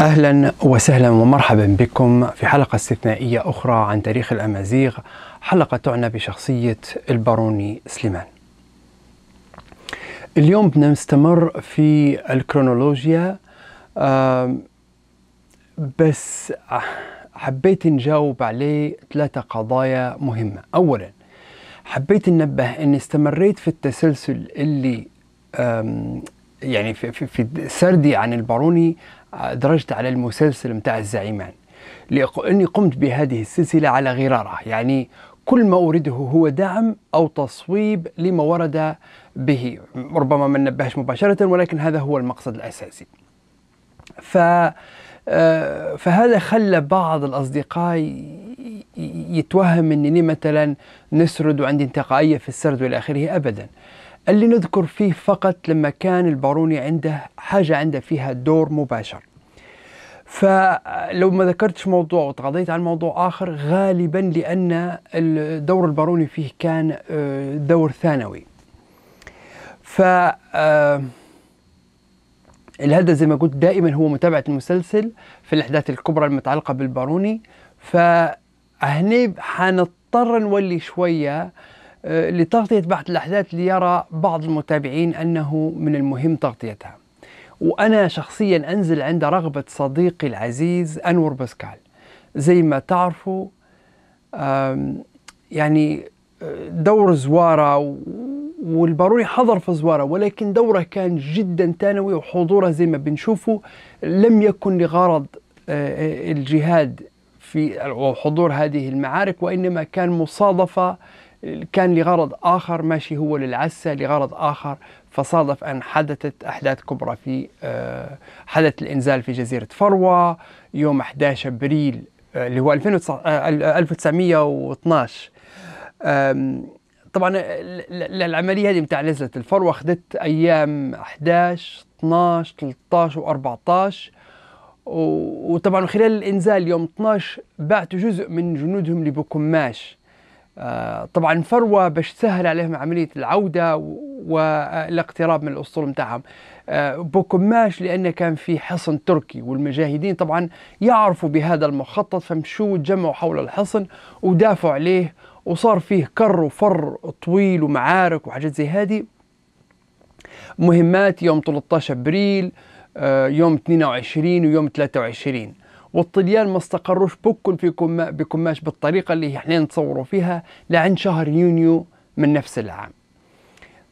اهلا وسهلا ومرحبا بكم في حلقه استثنائيه اخرى عن تاريخ الامازيغ حلقه تعنى بشخصيه الباروني سليمان. اليوم بدنا نستمر في الكرونولوجيا بس حبيت نجاوب عليه ثلاثة قضايا مهمة أولا حبيت ننبه أني استمريت في التسلسل اللي يعني في, في, في سردي عن الباروني درجت على المسلسل متاع الزعيمان لأني قمت بهذه السلسلة على غرارة يعني كل ما أريده هو دعم أو تصويب لما ورد به ربما ما نبهش مباشرة ولكن هذا هو المقصد الأساسي ف آه، فهذا خلى بعض الأصدقاء يتوهم أنني مثلا نسرد وعندي انتقائية في السرد وإلى آخره أبدا اللي نذكر فيه فقط لما كان الباروني عنده حاجة عنده فيها دور مباشر فلو ما ذكرتش موضوع وتغاضيت عن موضوع آخر غالبا لأن دور الباروني فيه كان آه، دور ثانوي ف آه، الهدف زي ما قلت دائما هو متابعة المسلسل في الأحداث الكبرى المتعلقة بالباروني فهني حنضطر نولي شوية آه، لتغطية بعض الأحداث ليرى بعض المتابعين أنه من المهم تغطيتها وأنا شخصيا أنزل عند رغبة صديقي العزيز أنور بسكال زي ما تعرفوا يعني آه، دور زوارة والباروني حضر في زوارة ولكن دوره كان جدا ثانوي وحضوره زي ما بنشوفه لم يكن لغرض آه، الجهاد في حضور هذه المعارك وإنما كان مصادفة كان لغرض آخر ماشي هو للعسة لغرض آخر فصادف أن حدثت أحداث كبرى في آه، حدث الإنزال في جزيرة فروة يوم 11 أبريل آه، اللي هو 1912 آه، طبعا العملية هذه متاع نزلة الفروة أخذت أيام 11 12 13 و 14 وطبعا خلال الإنزال يوم 12 بعتوا جزء من جنودهم لبوكماش آه، طبعا فروه باش تسهل عليهم عمليه العوده والاقتراب من الاسطول نتاعهم آه، بوكماش لان كان في حصن تركي والمجاهدين طبعا يعرفوا بهذا المخطط فمشوا تجمعوا حول الحصن ودافعوا عليه وصار فيه كر وفر طويل ومعارك وحاجات زي هذه مهمات يوم 13 ابريل آه، يوم 22 ويوم 23 والطليان ما استقروش بكل في كما بكماش بالطريقه اللي احنا نتصوروا فيها لعند شهر يونيو من نفس العام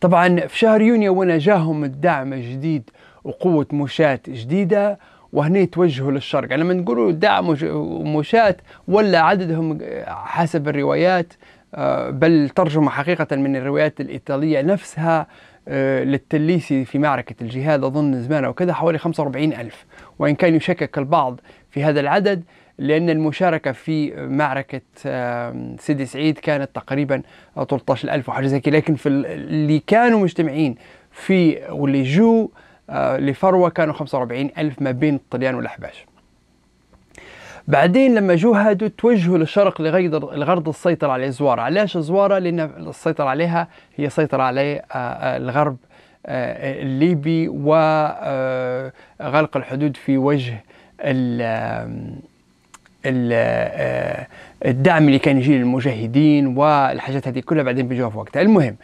طبعا في شهر يونيو وانا جاهم الدعم الجديد وقوه مشاة جديده وهنا يتوجهوا للشرق يعني لما نقولوا دعم مشاة ولا عددهم حسب الروايات آه، بل ترجمة حقيقة من الروايات الإيطالية نفسها آه، للتليسي في معركة الجهاد أظن زمان وكذا حوالي 45 ألف وإن كان يشكك البعض في هذا العدد لأن المشاركة في معركة سيدي سعيد كانت تقريبا 13000 وحاجة زي كذا لكن في اللي كانوا مجتمعين في واللي جو آه، لفروة كانوا 45000 ما بين الطليان والأحباش بعدين لما جو هادو توجهوا للشرق لغرض السيطرة على زوارة علاش زوارة لأن السيطرة عليها هي سيطرة على آه، آه، الغرب الليبي وغلق الحدود في وجه آه، الدعم اللي كان يجي للمجاهدين والحاجات هذه كلها بعدين بيجوها في وقتها المهم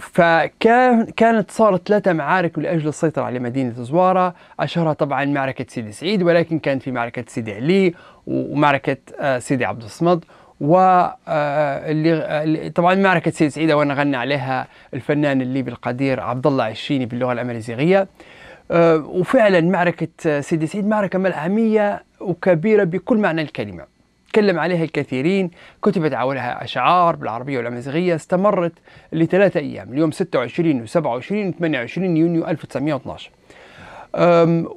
فكان كانت صارت ثلاثة معارك لأجل السيطرة على مدينة زوارة أشهرها طبعا معركة سيدي سعيد ولكن كانت في معركة سيدي علي ومعركة آه، سيدي عبد الصمد و آه، طبعا معركة سيدي سعيد وانا غنى عليها الفنان الليبي القدير عبد الله عشيني باللغة الأمازيغية آه، وفعلا معركة آه، سيدي سعيد معركة ملعمية وكبيرة بكل معنى الكلمة تكلم عليها الكثيرين كتبت حولها أشعار بالعربية والأمازيغية استمرت لثلاثة أيام اليوم 26 و27 و28 يونيو 1912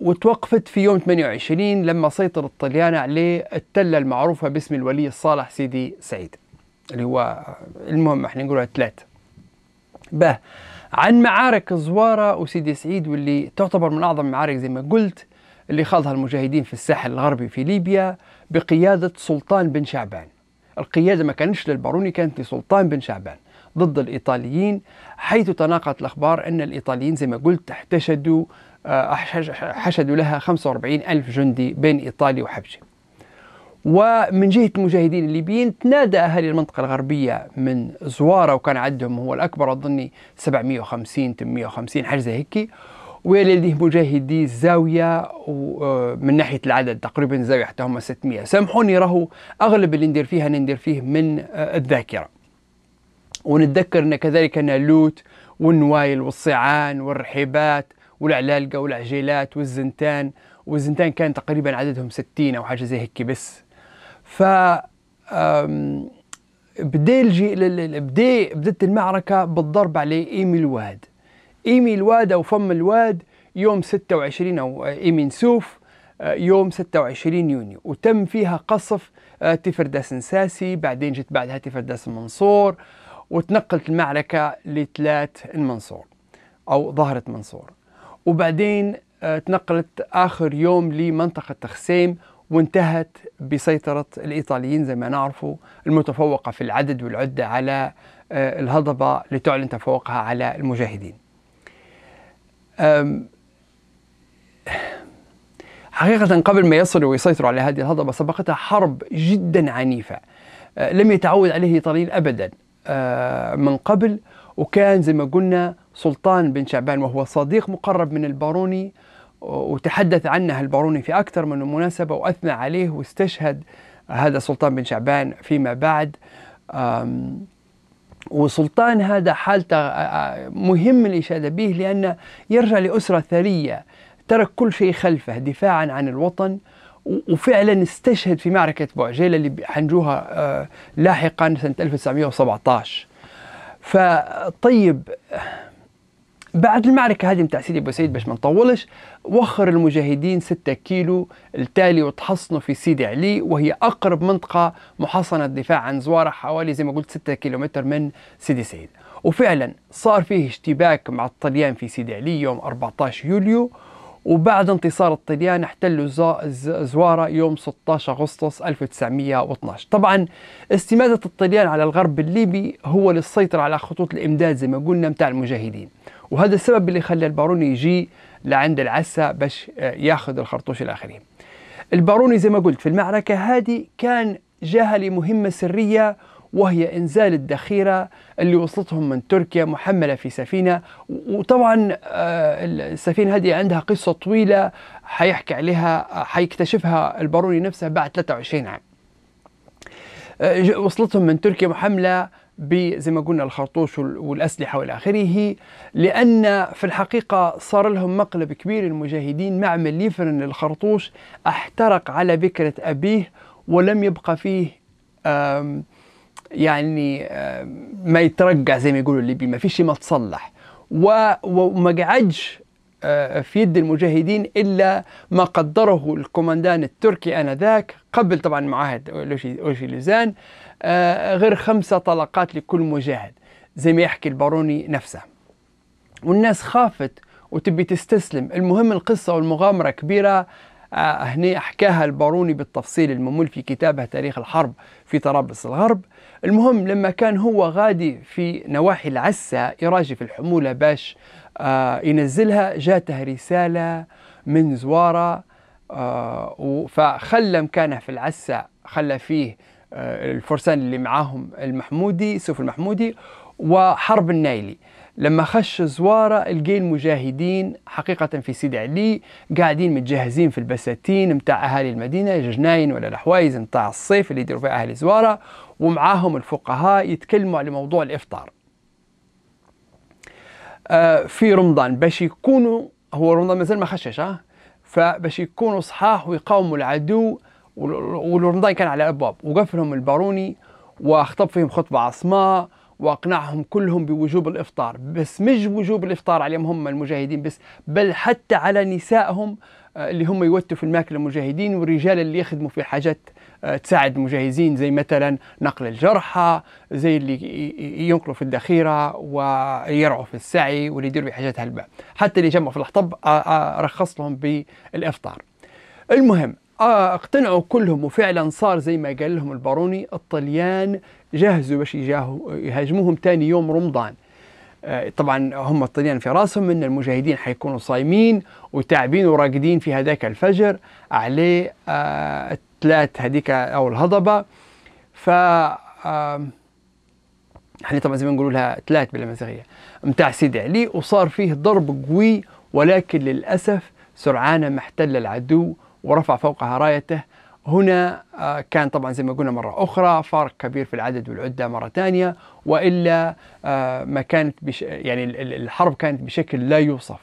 وتوقفت في يوم 28 لما سيطر الطليان عليه التلة المعروفة باسم الولي الصالح سيدي سعيد اللي هو آه، المهم احنا نقولها ثلاث به عن معارك زواره وسيدي سعيد واللي تعتبر من اعظم المعارك زي ما قلت اللي خاضها المجاهدين في الساحل الغربي في ليبيا بقياده سلطان بن شعبان. القياده ما كانتش للباروني كانت لسلطان بن شعبان ضد الايطاليين حيث تناقضت الاخبار ان الايطاليين زي ما قلت احتشدوا آه، حشدوا لها 45 ألف جندي بين إيطالي وحبشي ومن جهة المجاهدين الليبيين تنادى أهالي المنطقة الغربية من زوارة وكان عندهم هو الأكبر أظني 750 850 حاجة زي هيك ولديه مجاهدي الزاوية آه، من ناحية العدد تقريبا الزاوية حتى هم 600 سامحوني راهو أغلب اللي ندير فيها ندير فيه من آه، الذاكرة ونتذكر أن كذلك أن لوت والنوايل والصيعان والرحيبات والعلالقة والعجيلات والزنتان والزنتان كان تقريبا عددهم 60 أو حاجة زي هيك بس ف بدا الجي... بدا بدات المعركه بالضرب على ايمي الواد ايمي الواد او فم الواد يوم 26 او آه، ايمي نسوف آه، يوم 26 يونيو وتم فيها قصف آه، تفرداس نساسي بعدين جت بعدها تفرداس المنصور وتنقلت المعركة لتلات المنصور أو ظهرة منصور وبعدين تنقلت آخر يوم لمنطقة تخسيم وانتهت بسيطرة الإيطاليين زي ما نعرفوا المتفوقة في العدد والعدة على آه، الهضبة لتعلن تفوقها على المجاهدين حقيقة قبل ما يصلوا ويسيطروا على هذه الهضبة سبقتها حرب جدا عنيفة آه، لم يتعود عليه الإيطاليين أبدا آه، من قبل وكان زي ما قلنا سلطان بن شعبان وهو صديق مقرب من الباروني وتحدث عنها الباروني في أكثر من مناسبة وأثنى عليه واستشهد هذا سلطان بن شعبان فيما بعد وسلطان هذا حالته مهم الإشادة به لأنه يرجع لأسرة ثرية ترك كل شيء خلفه دفاعا عن الوطن وفعلا استشهد في معركة بوعجيلة اللي حنجوها لاحقا سنة 1917 فطيب بعد المعركة هذه متاع سيدي بوسعيد باش ما نطولش وخر المجاهدين 6 كيلو التالي وتحصنوا في سيدي علي وهي أقرب منطقة محصنة الدفاع عن زوارة حوالي زي ما قلت 6 كيلومتر من سيدي سعيد وفعلا صار فيه اشتباك مع الطليان في سيدي علي يوم 14 يوليو وبعد انتصار الطليان احتلوا زوارة يوم 16 أغسطس 1912 طبعا استمادة الطليان على الغرب الليبي هو للسيطرة على خطوط الإمداد زي ما قلنا متاع المجاهدين وهذا السبب اللي خلى الباروني يجي لعند العسة باش آه، ياخذ الخرطوش الآخرين الباروني زي ما قلت في المعركة هذه كان جاه لمهمة سرية وهي إنزال الذخيرة اللي وصلتهم من تركيا محملة في سفينة وطبعا آه، السفينة هذه عندها قصة طويلة حيحكي عليها آه، حيكتشفها الباروني نفسه بعد 23 عام وصلتهم من تركيا محملة بزي ما قلنا الخرطوش والأسلحة والى آخره لأن في الحقيقة صار لهم مقلب كبير المجاهدين معمل ليفرن الخرطوش احترق على بكرة أبيه ولم يبقى فيه يعني ما يترقع زي ما يقولوا الليبي ما فيش ما تصلح وما قعدش آه، في يد المجاهدين الا ما قدره الكوماندان التركي انذاك قبل طبعا معاهد اوشي لوزان آه، غير خمسه طلقات لكل مجاهد زي ما يحكي الباروني نفسه والناس خافت وتبي تستسلم المهم القصه والمغامره كبيره آه، هنا حكاها الباروني بالتفصيل الممول في كتابه تاريخ الحرب في طرابلس الغرب المهم لما كان هو غادي في نواحي العسة في الحمولة باش آه، ينزلها جاته رسالة من زوارة آه، فخلى مكانه في العسة خلى فيه آه، الفرسان اللي معاهم المحمودي سوف المحمودي وحرب النايلي لما خش زوارة لقي المجاهدين حقيقة في سيدي علي قاعدين متجهزين في البساتين متاع أهالي المدينة جناين ولا الحوايز متاع الصيف اللي يديروا فيها أهالي زوارة ومعاهم الفقهاء يتكلموا على موضوع الإفطار آه، في رمضان باش يكونوا هو رمضان مازال ما خشش ها فباش يكونوا صحاح ويقاوموا العدو ورمضان كان على الابواب وقفلهم الباروني وخطب فيهم خطبه عصماء واقنعهم كلهم بوجوب الافطار بس مش وجوب الافطار عليهم هم المجاهدين بس بل حتى على نسائهم آه، اللي هم يوتوا في الماكله المجاهدين والرجال اللي يخدموا في حاجات آه، تساعد المجاهدين زي مثلا نقل الجرحى زي اللي ينقلوا في الذخيره ويرعوا في السعي واللي يديروا في حاجات هالباب حتى اللي يجمعوا في الحطب آه، رخص لهم بالافطار المهم اقتنعوا كلهم وفعلا صار زي ما قال لهم الباروني الطليان جهزوا باش يهاجموهم ثاني يوم رمضان آه، طبعا هم الطليان في راسهم ان المجاهدين حيكونوا صايمين وتعبين وراقدين في هذاك الفجر عليه آه، التلات هذيك او الهضبه ف احنا طبعا زي ما نقولوا لها تلات بالامازيغيه نتاع سيدي علي وصار فيه ضرب قوي ولكن للاسف سرعان ما احتل العدو ورفع فوقها رايته هنا آه، كان طبعا زي ما قلنا مرة أخرى فارق كبير في العدد والعدة مرة ثانية وإلا آه، ما كانت بش يعني الحرب كانت بشكل لا يوصف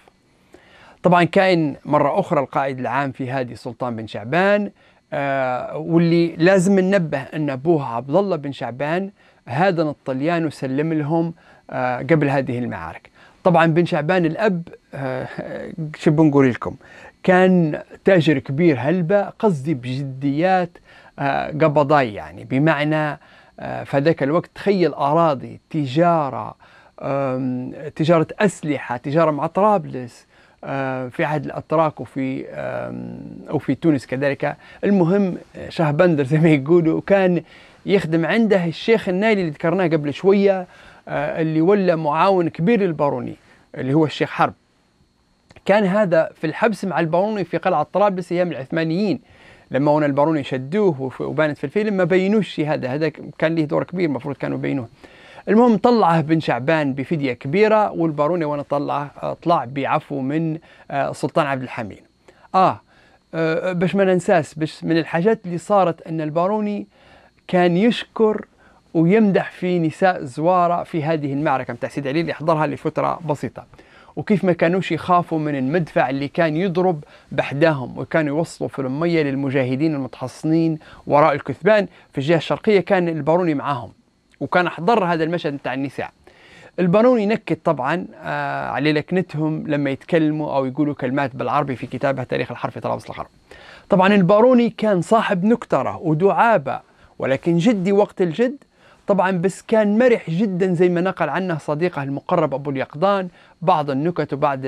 طبعا كان مرة أخرى القائد العام في هذه سلطان بن شعبان آه، واللي لازم ننبه أن أبوه عبد الله بن شعبان هادن الطليان وسلم لهم قبل هذه المعارك طبعا بن شعبان الأب شو بنقول لكم كان تاجر كبير هلبة قصدي بجديات آه، قبضاي يعني بمعنى آه، في الوقت تخيل أراضي تجارة تجارة أسلحة تجارة مع طرابلس آه، في عهد الأتراك وفي أو في تونس كذلك المهم شاه بندر زي ما يقولوا كان يخدم عنده الشيخ النايلي اللي ذكرناه قبل شوية اللي ولا معاون كبير للباروني اللي هو الشيخ حرب كان هذا في الحبس مع الباروني في قلعة طرابلس أيام العثمانيين لما هنا الباروني شدوه وبانت في الفيلم ما بينوش هذا هذا كان له دور كبير المفروض كانوا يبينوه المهم طلعه بن شعبان بفدية كبيرة والباروني وانا طلعه آه، طلع بعفو من السلطان آه، عبد الحميد آه, آه، باش ما ننساس باش من الحاجات اللي صارت أن الباروني كان يشكر ويمدح في نساء زوارة في هذه المعركة نتاع سيد علي اللي حضرها لفترة بسيطة وكيف ما كانوش يخافوا من المدفع اللي كان يضرب بحداهم وكانوا يوصلوا في المية للمجاهدين المتحصنين وراء الكثبان في الجهة الشرقية كان الباروني معاهم وكان حضر هذا المشهد بتاع النساء الباروني ينكت طبعا آه على لكنتهم لما يتكلموا او يقولوا كلمات بالعربي في كتابه تاريخ الحرف طرابلس الغرب. طبعا الباروني كان صاحب نكتره ودعابه ولكن جدي وقت الجد طبعا بس كان مرح جدا زي ما نقل عنه صديقه المقرب أبو اليقظان بعض النكت وبعض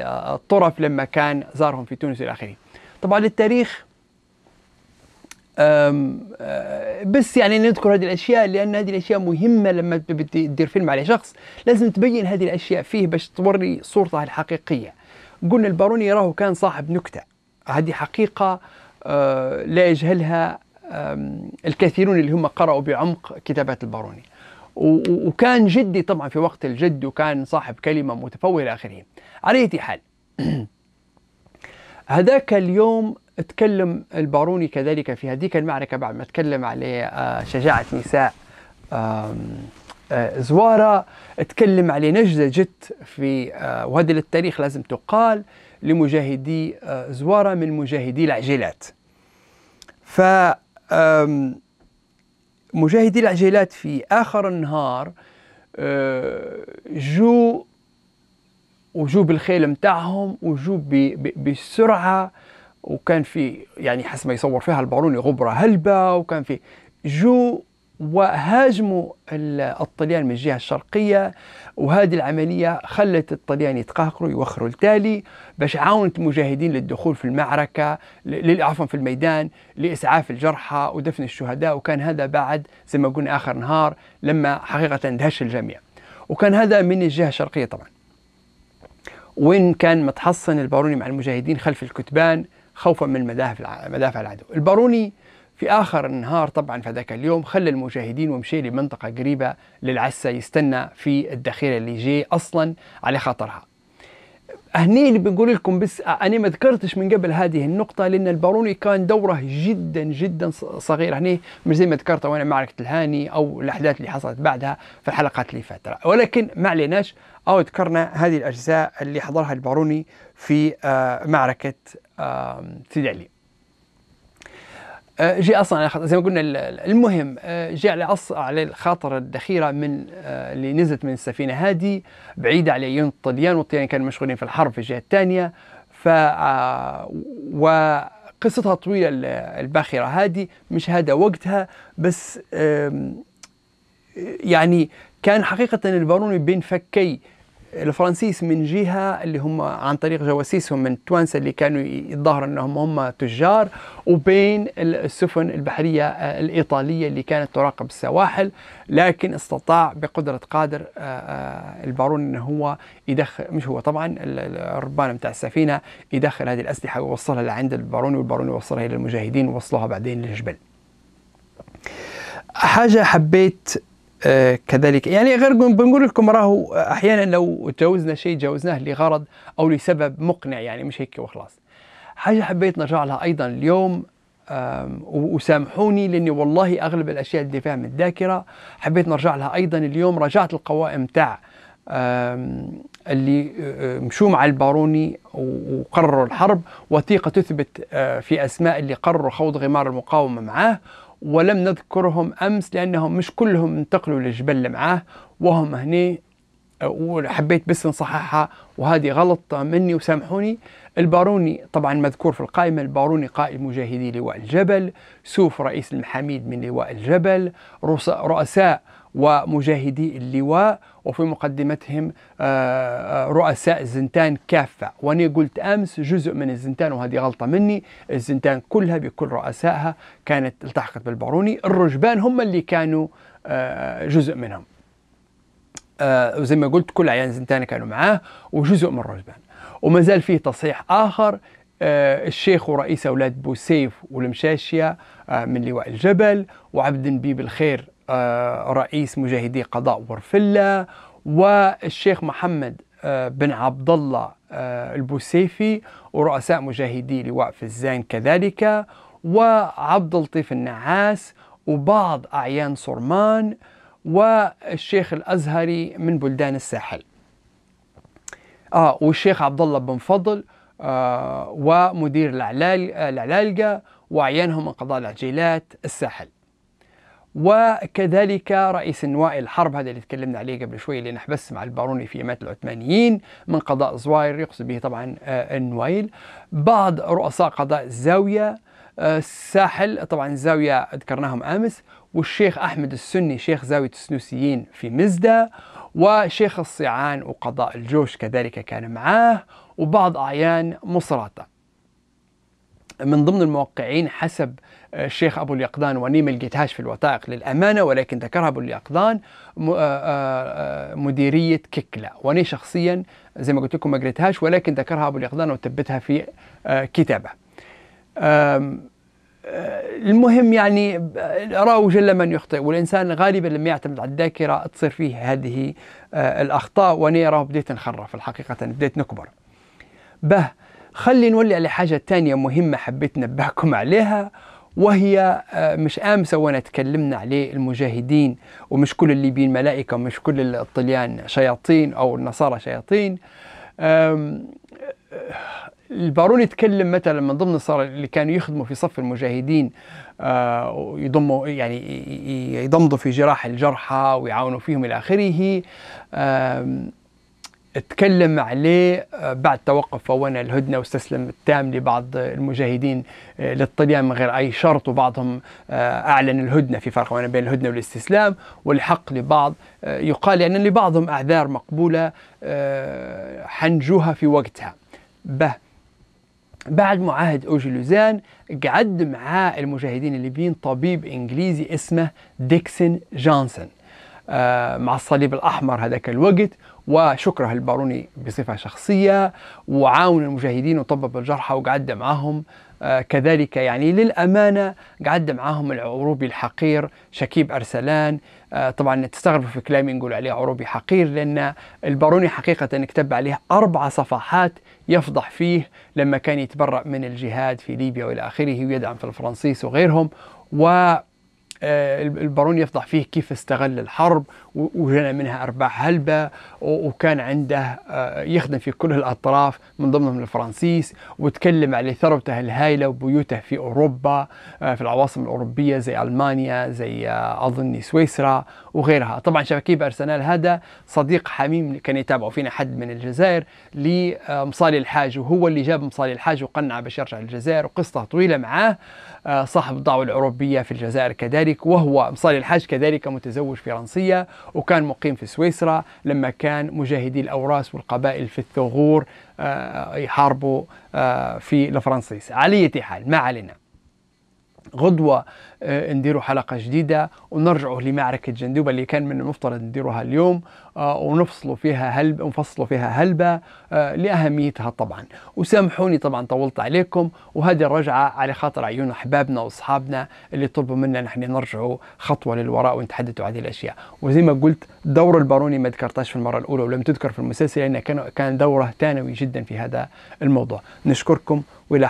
الطرف لما كان زارهم في تونس إلى آخره طبعا التاريخ أه، بس يعني نذكر هذه الاشياء لان هذه الاشياء مهمه لما تدير فيلم على شخص لازم تبين هذه الاشياء فيه باش توري صورته الحقيقيه قلنا الباروني راهو كان صاحب نكته هذه حقيقه أه، لا يجهلها الكثيرون اللي هم قرأوا بعمق كتابات الباروني وكان جدي طبعا في وقت الجد وكان صاحب كلمة متفوه إلى آخره على أي حال هذاك اليوم تكلم الباروني كذلك في هذيك المعركة بعد ما تكلم على آه، شجاعة نساء آه، زوارة تكلم على نجدة جت في آه، وهذا للتاريخ لازم تقال لمجاهدي زوارة من مجاهدي العجلات ف مجاهدي العجلات في آخر النهار أه، جو وجو بالخيل متاعهم وجو بسرعة وكان في يعني حسب ما يصور فيها الباروني غبرة هلبة وكان في جو وهاجموا الطليان من الجهة الشرقية وهذه العملية خلت الطليان يتقهقروا يوخروا التالي باش عاونت المجاهدين للدخول في المعركة عفوا في الميدان لإسعاف الجرحى ودفن الشهداء وكان هذا بعد زي ما قلنا آخر نهار لما حقيقة اندهش الجميع وكان هذا من الجهة الشرقية طبعا وين كان متحصن الباروني مع المجاهدين خلف الكتبان خوفا من مدافع مدافع العدو الباروني في آخر النهار طبعا في ذاك اليوم خلى المجاهدين ومشي لمنطقة قريبة للعسة يستنى في الدخيلة اللي جاي أصلا على خاطرها هني اللي بنقول لكم بس آه، انا ما ذكرتش من قبل هذه النقطه لان الباروني كان دوره جدا جدا صغير هني مش زي ما ذكرت وانا معركه الهاني او الاحداث اللي حصلت بعدها في الحلقات اللي فاتت ولكن ما عليناش او آه، ذكرنا هذه الاجزاء اللي حضرها الباروني في آه، معركه سيدي علي آه، جي اصلا على زي ما قلنا المهم آه، جي على على الخاطر الذخيره من آه، اللي نزلت من السفينه هذه بعيده على عيون الطليان والطليان كانوا مشغولين في الحرب في الجهه الثانيه ف وقصتها طويله الباخره هذه مش هذا وقتها بس يعني كان حقيقه الباروني بين فكي الفرنسيس من جهة اللي هم عن طريق جواسيسهم من التوانسة اللي كانوا يظهروا أنهم هم تجار وبين السفن البحرية آه، الإيطالية اللي كانت تراقب السواحل لكن استطاع بقدرة قادر آه، آه، البارون أنه هو يدخل مش هو طبعا الربان بتاع السفينة يدخل هذه الأسلحة ويوصلها لعند البارون والبارون يوصلها إلى المجاهدين ووصلوها بعدين للجبل حاجة حبيت آه، كذلك يعني غير بنقول لكم راهو آه، احيانا لو تجاوزنا شيء تجاوزناه لغرض او لسبب مقنع يعني مش هيك وخلاص حاجه حبيت نرجع لها ايضا اليوم وسامحوني لاني والله اغلب الاشياء اللي فيها من الذاكره حبيت نرجع لها ايضا اليوم رجعت القوائم تاع اللي آه، مشوا مع الباروني وقرروا الحرب وثيقه تثبت في اسماء اللي قرروا خوض غمار المقاومه معاه ولم نذكرهم أمس لأنهم مش كلهم انتقلوا للجبل معاه وهم هني وحبيت بس نصححها وهذه غلط مني وسامحوني الباروني طبعا مذكور في القائمة الباروني قائد مجاهدي لواء الجبل سوف رئيس المحاميد من لواء الجبل رؤساء ومجاهدي اللواء وفي مقدمتهم آه، آه، رؤساء الزنتان كافة وأنا قلت أمس جزء من الزنتان وهذه غلطة مني الزنتان كلها بكل رؤسائها كانت التحقت بالباروني الرجبان هم اللي كانوا آه، جزء منهم وزي ما قلت كل عيان زنتان كانوا معاه وجزء من الرجبان ومازال فيه تصحيح آخر آه، الشيخ ورئيس أولاد بوسيف والمشاشية آه، من لواء الجبل وعبد النبي بالخير آه، رئيس مجاهدي قضاء ورفلة والشيخ محمد بن عبد الله البوسيفي ورؤساء مجاهدي لواء فزان كذلك وعبد اللطيف النعاس وبعض أعيان صرمان والشيخ الأزهري من بلدان الساحل اه والشيخ عبد الله بن فضل آه ومدير العلالقة آه، وأعيانهم من قضاء العجيلات الساحل وكذلك رئيس النواء الحرب هذا اللي تكلمنا عليه قبل شوي اللي نحبس مع الباروني في مات العثمانيين من قضاء زواير يقصد به طبعا النوايل آه، النويل بعض رؤساء قضاء الزاوية آه، الساحل طبعا الزاوية ذكرناهم أمس والشيخ أحمد السني شيخ زاوية السنوسيين في مزدة وشيخ الصيعان وقضاء الجوش كذلك كان معاه وبعض أعيان مصراتة من ضمن الموقعين حسب آه، الشيخ أبو اليقظان ونيم ما لقيتهاش في الوثائق للأمانة ولكن ذكرها أبو اليقظان آه، آه، مديرية ككلة وني شخصيا زي ما قلت لكم ما قريتهاش ولكن ذكرها أبو اليقظان وثبتها في كتابه المهم يعني راوا جل من يخطئ والانسان غالبا لما يعتمد على الذاكره تصير فيه هذه آه، الاخطاء وانا اراه بديت نخرف الحقيقه بديت نكبر به خلي نولي على حاجه ثانيه مهمه حبيت نبهكم عليها وهي آه، مش امس وانا تكلمنا عليه المجاهدين ومش كل الليبيين ملائكه ومش كل الطليان شياطين او النصارى شياطين البارون يتكلم مثلا من ضمن اللي كانوا يخدموا في صف المجاهدين ويضموا آه، يعني يضمضوا في جراح الجرحى ويعاونوا فيهم الى اخره اتكلم عليه آه، بعد توقف فون الهدنه واستسلم التام لبعض المجاهدين آه، للطليان من غير اي شرط وبعضهم اعلن الهدنه في فرق بين الهدنه والاستسلام والحق لبعض يقال يعني ان يعني لبعضهم اعذار مقبوله حنجوها في وقتها به بعد معاهد اوجي لوزان قعد مع المجاهدين الليبيين طبيب انجليزي اسمه ديكسن جونسون آه، مع الصليب الاحمر هذاك الوقت وشكره الباروني بصفه شخصيه وعاون المجاهدين وطبب الجرحى وقعد معاهم آه، كذلك يعني للامانه قعد معاهم العروبي الحقير شكيب ارسلان آه، طبعا تستغربوا في كلامي نقول عليه عروبي حقير لان الباروني حقيقه كتب عليه اربع صفحات يفضح فيه لما كان يتبرأ من الجهاد في ليبيا والى اخره ويدعم في الفرنسيس وغيرهم و آه، البارون يفضح فيه كيف استغل الحرب وجنى منها أرباح هلبة وكان عنده آه، يخدم في كل الأطراف من ضمنهم الفرنسيس وتكلم على ثروته الهائلة وبيوته في أوروبا آه، في العواصم الأوروبية زي ألمانيا زي أظني سويسرا وغيرها طبعا شبكيب أرسنال هذا صديق حميم كان يتابعه فينا حد من الجزائر لمصالي الحاج وهو اللي جاب مصالي الحاج وقنع باش يرجع للجزائر وقصته طويلة معاه صاحب الدعوة الأوروبية في الجزائر كذلك كذلك وهو مصالي الحاج كذلك متزوج فرنسية وكان مقيم في سويسرا لما كان مجاهدي الأوراس والقبائل في الثغور آه، يحاربوا آه، في الفرنسيس على حال ما علينا غدوة آه، نديروا حلقة جديدة ونرجعوا لمعركة جندوبة اللي كان من المفترض نديروها اليوم آه، ونفصلوا فيها هلب ونفصلوا فيها هلبة آه، لأهميتها طبعا وسامحوني طبعا طولت عليكم وهذه الرجعة على خاطر عيون أحبابنا وأصحابنا اللي طلبوا منا نحن نرجعوا خطوة للوراء ونتحدثوا هذه الأشياء وزي ما قلت دور الباروني ما ذكرتهاش في المرة الأولى ولم تذكر في المسلسل لأن كان كان دوره ثانوي جدا في هذا الموضوع نشكركم وإلى